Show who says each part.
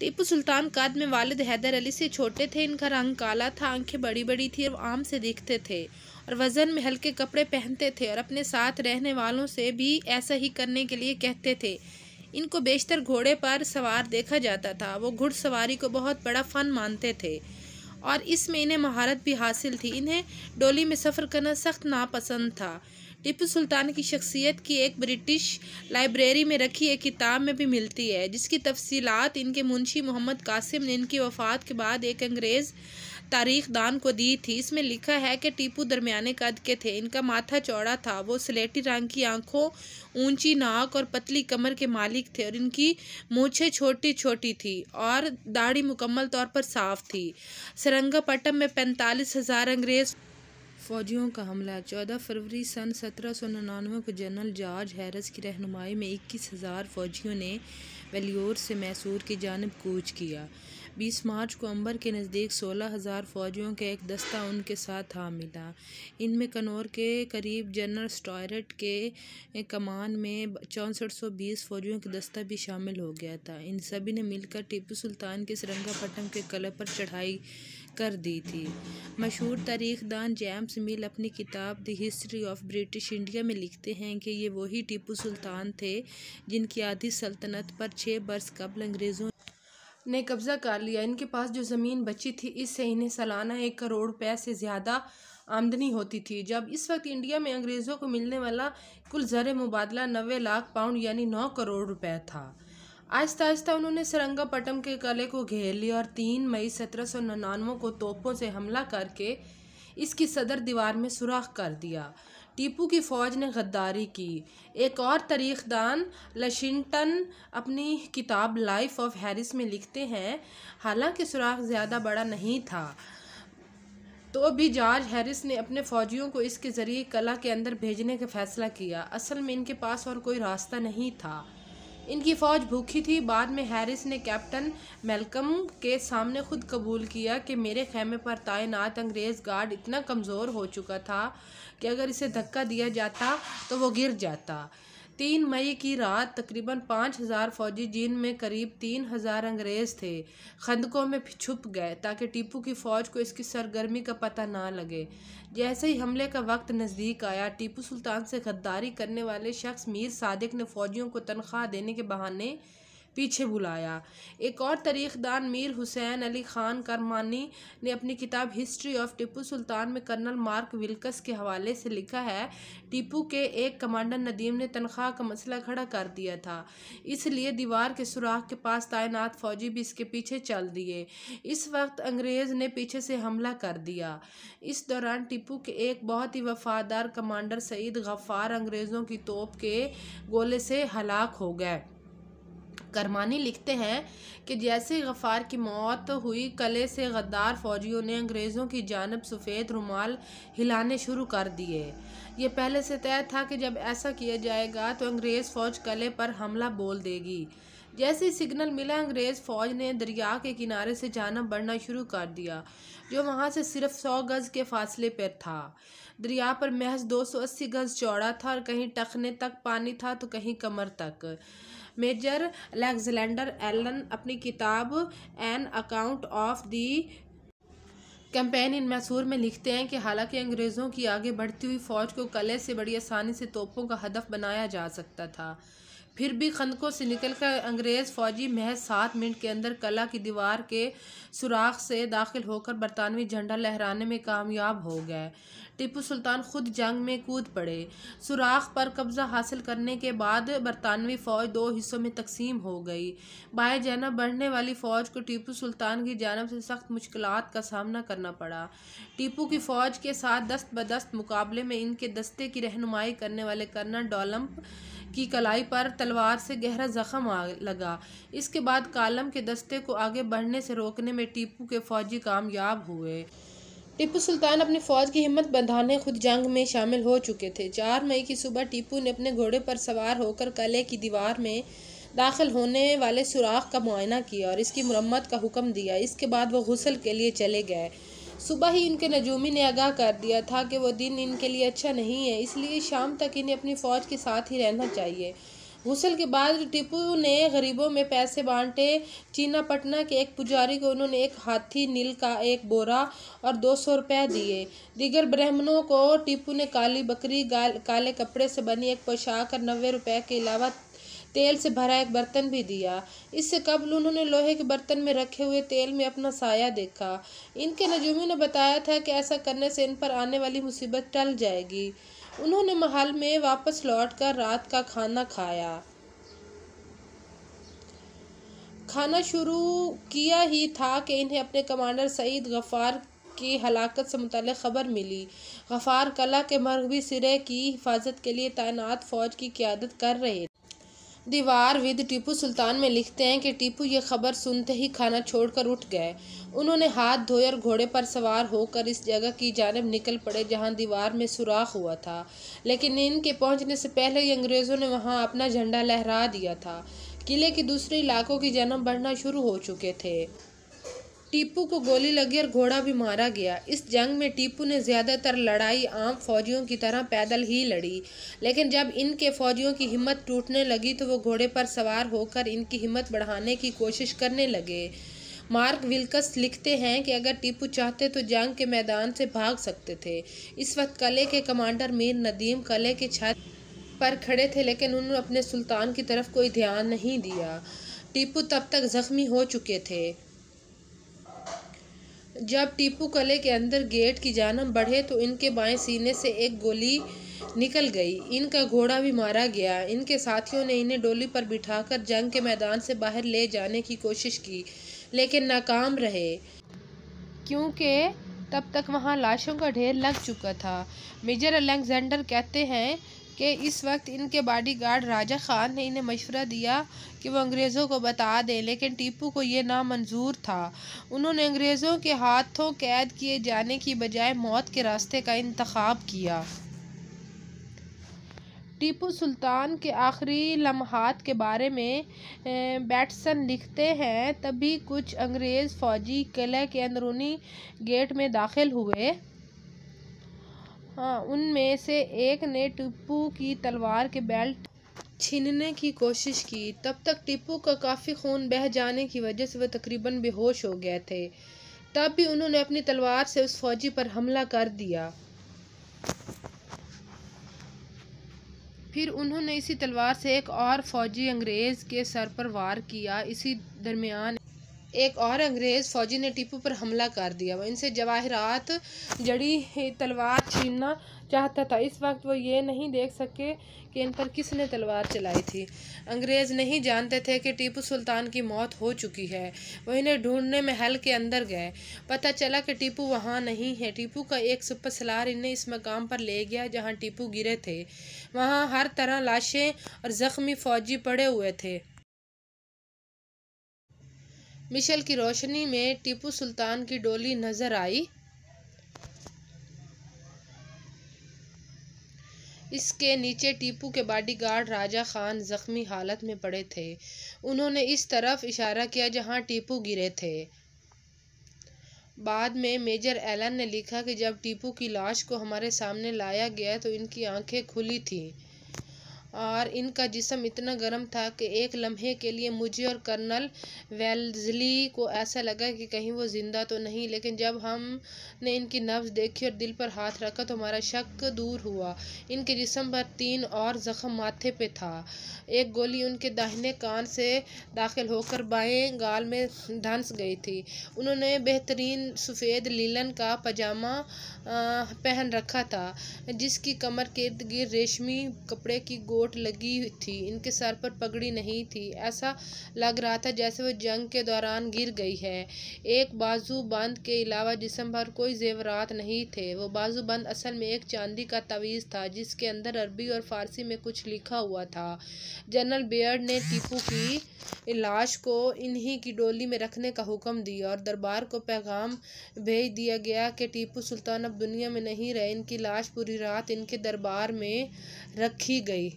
Speaker 1: टीपू सुल्तान कद में वालिद हैदर अली से छोटे थे इनका रंग काला था आंखें बड़ी बड़ी थी और आम से दिखते थे और वज़न में हल्के कपड़े पहनते थे और अपने साथ रहने वालों से भी ऐसा ही करने के लिए कहते थे इनको बेशतर घोड़े पर सवार देखा जाता था वो घुड़सवारी को बहुत बड़ा फ़न मानते थे और इसमें इन्हें महारत भी हासिल थी इन्हें डोली में सफ़र करना सख्त नापसंद था टीपू सुल्तान की शख्सियत की एक ब्रिटिश लाइब्रेरी में रखी एक किताब में भी मिलती है जिसकी तफसीलात इनके मुंशी मोहम्मद कासिम ने इनकी वफ़ात के बाद एक अंग्रेज़ तारीख दान को दी थी इसमें लिखा है कि टीपू दरमियाने कद के थे इनका माथा चौड़ा था वो स्लेटी रंग की आंखों ऊंची नाक और पतली कमर के मालिक थे और इनकी मूछें छोटी छोटी थी और दाढ़ी मुकम्मल तौर पर साफ थी सरंगापट्टम में पैंतालीस हज़ार अंग्रेज़ फौजियों का हमला चौदह फरवरी सन सत्रह सौ निन्यानवे को जनरल जॉर्ज हैरस की रहनुमाई में इक्कीस हज़ार फौजियों ने वेल्योर से मैसूर की जानब कूच किया बीस मार्च को अंबर के नज़दीक सोलह हज़ार फौजियों का एक दस्ता उनके साथ हाँ मिला इनमें कनौर के करीब जनरल स्टॉयरट के कमान में चौंसठ सौ बीस फौजियों का दस्ता भी शामिल हो गया था इन सभी ने मिलकर टीपू सुल्तान के सरंगापट्टम के कलर पर चढ़ाई कर दी थी मशहूर दान जेम्स मिल अपनी किताब the history of British India में लिखते हैं कि ये वही टीपू सुल्तान थे जिनकी आधी सल्तनत पर छः बरस कबल अंग्रेज़ों ने कब्ज़ा कर लिया इनके पास जो ज़मीन बची थी इससे इन्हें सालाना एक करोड़ रुपये से ज़्यादा आमदनी होती थी जब इस वक्त इंडिया में अंग्रेज़ों को मिलने वाला कुल ज़र मुबादला नबे लाख पाउंड यानी नौ करोड़ रुपये था आहिस्ता आहिस्ता उन्होंने सरंगापटम के कले को घेर लिया और तीन मई सत्रह सौ को तोपों से हमला करके इसकी सदर दीवार में सुराख कर दिया टीपू की फौज ने गद्दारी की एक और तारीखदान लशिंगटन अपनी किताब लाइफ ऑफ हैरिस में लिखते हैं हालांकि सुराख ज़्यादा बड़ा नहीं था तो भी जॉर्ज हैरिस ने अपने फौजियों को इसके ज़रिए कला के अंदर भेजने का फैसला किया असल में इनके पास और कोई रास्ता नहीं था इनकी फ़ौज भूखी थी बाद में हैरिस ने कैप्टन मेलकम के सामने खुद कबूल किया कि मेरे खेमे पर तैनात अंग्रेज़ गार्ड इतना कमज़ोर हो चुका था कि अगर इसे धक्का दिया जाता तो वो गिर जाता तीन मई की रात तकरीबन पाँच हज़ार फौजी जीन में करीब तीन हज़ार अंग्रेज़ थे खंदकों में छुप गए ताकि टीपू की फ़ौज को इसकी सरगर्मी का पता ना लगे जैसे ही हमले का वक्त नज़दीक आया टीपू सुल्तान से गद्दारी करने वाले शख्स मीर सादिक ने फ़ौजियों को तनख्वाह देने के बहाने पीछे बुलाया एक और तारीखदान मीर हुसैन अली खान करमानी ने अपनी किताब हिस्ट्री ऑफ टिपू सुल्तान में कर्नल मार्क विल्कस के हवाले से लिखा है टीपू के एक कमांडर नदीम ने तनख्वाह का मसला खड़ा कर दिया था इसलिए दीवार के सुराख के पास तैनात फौजी भी इसके पीछे चल दिए इस वक्त अंग्रेज़ ने पीछे से हमला कर दिया इस दौरान टिपू के एक बहुत ही वफादार कमांडर सईद गफ़ार अंग्रेज़ों की तोप के गोले से हलाक हो गए करमानी लिखते हैं कि जैसे गफ़ार की मौत हुई कले से गद्दार फौजियों ने अंग्रेज़ों की जानब सफ़ेद रुमाल हिलाने शुरू कर दिए ये पहले से तय था कि जब ऐसा किया जाएगा तो अंग्रेज़ फ़ौज कले पर हमला बोल देगी जैसे ही सिग्नल मिला अंग्रेज़ फ़ौज ने दरिया के किनारे से जानब बढ़ना शुरू कर दिया जो वहाँ से सिर्फ सौ गज़ के फासले पर था दरिया पर महज 280 गज़ चौड़ा था और कहीं टखने तक पानी था तो कहीं कमर तक मेजर अलेक्जेंडर एलन अपनी किताब an account of the campaign in Mysore में लिखते हैं कि हालांकि अंग्रेज़ों की आगे बढ़ती हुई फ़ौज को कले से बड़ी आसानी से तोपों का हदफ बनाया जा सकता था फिर भी खंदकों से निकलकर अंग्रेज़ फ़ौजी महज सात मिनट के अंदर कला की दीवार के सुराख से दाखिल होकर बरतानवी झंडा लहराने में कामयाब हो गए टिपू सुल्तान खुद जंग में कूद पड़े सुराख पर कब्ज़ा हासिल करने के बाद बरतानवी फ़ौज दो हिस्सों में तकसीम हो गई बाएँ जानब बढ़ने वाली फ़ौज को टीपू सुल्तान की जानब से सख्त मुश्किल का सामना करना पड़ा टीपू की फ़ौज के साथ दस्त बदस्त मुकाबले में इनके दस्ते की रहनुमाई करने वाले कर्नल डोलम्प की कलाई पर तलवार से गहरा जख्म लगा इसके बाद कालम के दस्ते को आगे बढ़ने से रोकने में टीपू के फौजी कामयाब हुए टीपू सुल्तान अपनी फौज की हिम्मत बंधाने खुद जंग में शामिल हो चुके थे चार मई की सुबह टीपू ने अपने घोड़े पर सवार होकर कले की दीवार में दाखिल होने वाले सुराख का मुआयना किया और इसकी मरम्मत का हुक्म दिया इसके बाद वो गुसल के लिए चले गए सुबह ही इनके नजूमी ने आगाह कर दिया था कि वो दिन इनके लिए अच्छा नहीं है इसलिए शाम तक इन्हें अपनी फ़ौज के साथ ही रहना चाहिए गुसल के बाद टिपू ने गरीबों में पैसे बांटे चीनापटना के एक पुजारी को उन्होंने एक हाथी नील का एक बोरा और दो सौ रुपये दिए दीगर ब्राह्मणों को टिपू ने काली बकरी काले कपड़े से बनी एक पोशाक और नबे रुपये के अलावा तेल से भरा एक बर्तन भी दिया इससे कबल उन्होंने लोहे के बर्तन में रखे हुए तेल में अपना साया देखा इनके नजूमी ने बताया था कि ऐसा करने से इन पर आने वाली मुसीबत टल जाएगी उन्होंने महल में वापस लौटकर रात का खाना खाया खाना शुरू किया ही था कि इन्हें अपने कमांडर सईद गफ़ार की हलाकत से मुतल खबर मिली गफ़ार कला के मरबी सिरे की हिफाजत के लिए तैनात फ़ौज की क्यादत कर रहे दीवार विद टीपू सुल्तान में लिखते हैं कि टीपू ये खबर सुनते ही खाना छोड़कर उठ गए उन्होंने हाथ धोए और घोड़े पर सवार होकर इस जगह की जानब निकल पड़े जहाँ दीवार में सुराख हुआ था लेकिन इनके पहुँचने से पहले ही अंग्रेज़ों ने वहाँ अपना झंडा लहरा दिया था किले के दूसरे इलाकों की जन्म बढ़ना शुरू हो चुके थे टीपू को गोली लगी और घोड़ा भी मारा गया इस जंग में टीपू ने ज़्यादातर लड़ाई आम फौजियों की तरह पैदल ही लड़ी लेकिन जब इनके फौजियों की हिम्मत टूटने लगी तो वो घोड़े पर सवार होकर इनकी हिम्मत बढ़ाने की कोशिश करने लगे मार्क विल्कस लिखते हैं कि अगर टीपू चाहते तो जंग के मैदान से भाग सकते थे इस वक्त कले के कमांडर मीर नदीम कले के छत पर खड़े थे लेकिन उन्होंने अपने सुल्तान की तरफ कोई ध्यान नहीं दिया टीपू तब तक जख्मी हो चुके थे जब टीपू कले के अंदर गेट की जानम बढ़े तो इनके बाएं सीने से एक गोली निकल गई इनका घोड़ा भी मारा गया इनके साथियों ने इन्हें डोली पर बिठाकर जंग के मैदान से बाहर ले जाने की कोशिश की लेकिन नाकाम रहे क्योंकि तब तक वहाँ लाशों का ढेर लग चुका था मेजर अलेक्जेंडर कहते हैं कि इस वक्त इनके बॉडीगार्ड राजा ख़ान ने इन्हें मशवरा दिया कि वो अंग्रेज़ों को बता दें लेकिन टीपू को यह नामंजूर था उन्होंने अंग्रेज़ों के हाथों कैद किए जाने की बजाय मौत के रास्ते का इंतखब किया टीपू सुल्तान के आखिरी लम्हात के बारे में बैटसन लिखते हैं तभी कुछ अंग्रेज़ फ़ौजी किले के अंदरूनी गेट में दाखिल हुए हाँ, उनमें से एक ने टीपू की तलवार के बेल्ट छीनने की कोशिश की तब तक टीपू का काफ़ी खून बह जाने की वजह से वह तकरीबन बेहोश हो गए थे तब भी उन्होंने अपनी तलवार से उस फौजी पर हमला कर दिया फिर उन्होंने इसी तलवार से एक और फौजी अंग्रेज़ के सर पर वार किया इसी दरमियान एक और अंग्रेज़ फ़ौजी ने टीपू पर हमला कर दिया इनसे जवाहरात जड़ी तलवार छीनना चाहता था इस वक्त वो ये नहीं देख सके कि इन पर किसने तलवार चलाई थी अंग्रेज़ नहीं जानते थे कि टीपू सुल्तान की मौत हो चुकी है वो इन्हें ढूंढने महल के अंदर गए पता चला कि टीपू वहाँ नहीं है टीपू का एक सुपर सलार इन्हें इस मकाम पर ले गया जहाँ टीपू गिरे थे वहाँ हर तरह लाशें और ज़ख्मी फ़ौजी पड़े हुए थे मिशल की रोशनी में टीपू सुल्तान की डोली नजर आई इसके नीचे टीपू के बॉडीगार्ड राजा खान जख्मी हालत में पड़े थे उन्होंने इस तरफ इशारा किया जहां टीपू गिरे थे बाद में मेजर एलन ने लिखा कि जब टीपू की लाश को हमारे सामने लाया गया तो इनकी आंखें खुली थीं और इनका जिसम इतना गर्म था कि एक लम्हे के लिए मुझे और कर्नल वेल्जली को ऐसा लगा कि कहीं वो ज़िंदा तो नहीं लेकिन जब हमने इनकी नब्ज़ देखी और दिल पर हाथ रखा तो हमारा शक दूर हुआ इनके जिसम पर तीन और ज़ख़म माथे पे था एक गोली उनके दाहिने कान से दाखिल होकर बाएं गाल में धंस गई थी उन्होंने बेहतरीन सफ़ेद लीलन का पजामा पहन रखा था जिसकी कमर के इर्द गिर्द रेशमी कपड़े की गोट लगी थी इनके सर पर पगड़ी नहीं थी ऐसा लग रहा था जैसे वह जंग के दौरान गिर गई है एक बाजू बंद के अलावा जिसम पर कोई जेवरात नहीं थे वो बाजू बंद असल में एक चांदी का तवीज़ था जिसके अंदर अरबी और फारसी में कुछ लिखा हुआ था जनरल बेयर्ड ने टीपू की लाश को इन्हीं की डोली में रखने का हुक्म दिया और दरबार को पैगाम भेज दिया गया कि टीपू सुल्तान दुनिया में नहीं रहे इनकी लाश पूरी रात इनके दरबार में रखी गई